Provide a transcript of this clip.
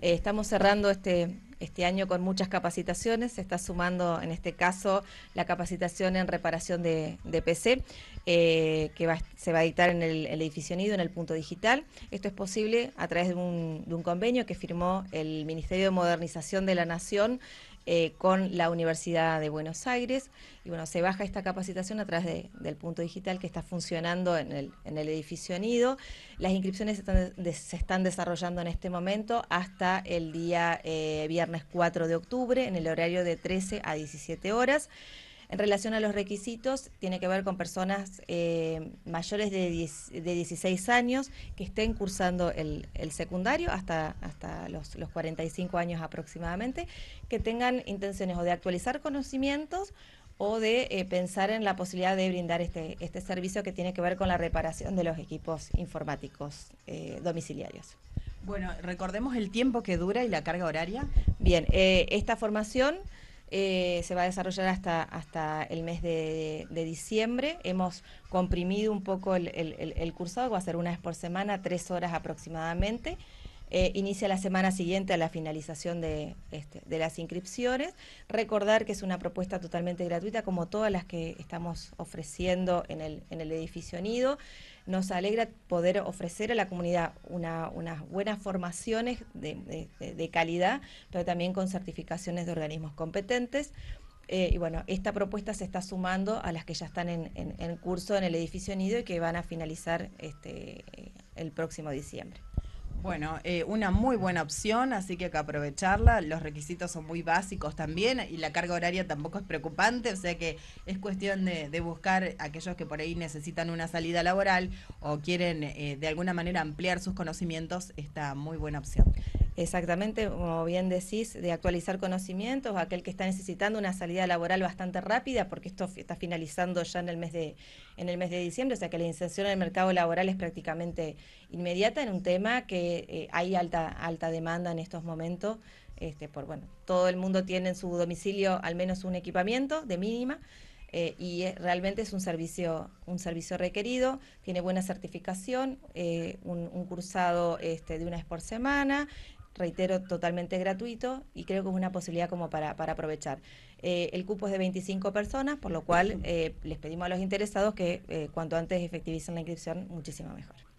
Eh, estamos cerrando este, este año con muchas capacitaciones. Se está sumando, en este caso, la capacitación en reparación de, de PC, eh, que se va a editar en el, edificio Nido, en el punto digital. Esto es posible a través de un, de un convenio que firmó el Ministerio de Modernización de la Nación eh, con la Universidad de Buenos Aires. Y bueno, se baja esta capacitación a través del punto digital que está funcionando en el, edificio Nido. Las inscripciones se están desarrollando en este momento hasta el día eh, viernes 4 de octubre en el horario de 13 a 17 horas. En relación a los requisitos, tiene que ver con personas eh, mayores de, 16 años que estén cursando el, secundario hasta, hasta los, 45 años aproximadamente, que tengan intenciones o de actualizar conocimientos o de eh, pensar en la posibilidad de brindar este, este, servicio que tiene que ver con la reparación de los equipos informáticos eh, domiciliarios. Bueno, recordemos el tiempo que dura y la carga horaria. Bien, esta formación eh, se va a desarrollar hasta, hasta el mes de, diciembre. Hemos comprimido un poco el cursado, va a ser una vez por semana, tres horas aproximadamente. Eh, inicia la semana siguiente a la finalización este, de, las inscripciones. Recordar que es una propuesta totalmente gratuita, como todas las que estamos ofreciendo en el, edificio Nido. Nos alegra poder ofrecer a la comunidad unas buenas formaciones de, calidad, pero también con certificaciones de organismos competentes. Eh, y bueno, esta propuesta se está sumando a las que ya están en, curso en el edificio Nido y que van a finalizar este, el próximo diciembre. Bueno, eh, una muy buena opción, así que hay que aprovecharla. Los requisitos son muy básicos también y la carga horaria tampoco es preocupante, o sea que es cuestión de, de buscar aquellos que por ahí necesitan una salida laboral o quieren eh, de alguna manera ampliar sus conocimientos, está muy buena opción. Exactamente, como bien decís, de actualizar conocimientos, aquel que está necesitando una salida laboral bastante rápida, porque esto está finalizando ya en el mes de, en el mes de diciembre, o sea que la inserción en el mercado laboral es prácticamente inmediata en un tema que eh, hay alta, alta demanda en estos momentos, este, por bueno, todo el mundo tiene en su domicilio al menos un equipamiento de mínima. Eh, y realmente es un servicio, un servicio requerido, tiene buena certificación, eh, un, cursado este, de una vez por semana, reitero, totalmente gratuito y creo que es una posibilidad como para, aprovechar. Eh, el cupo es de 25 personas, por lo cual eh, les pedimos a los interesados que eh, cuanto antes efectivicen la inscripción, muchísimo mejor.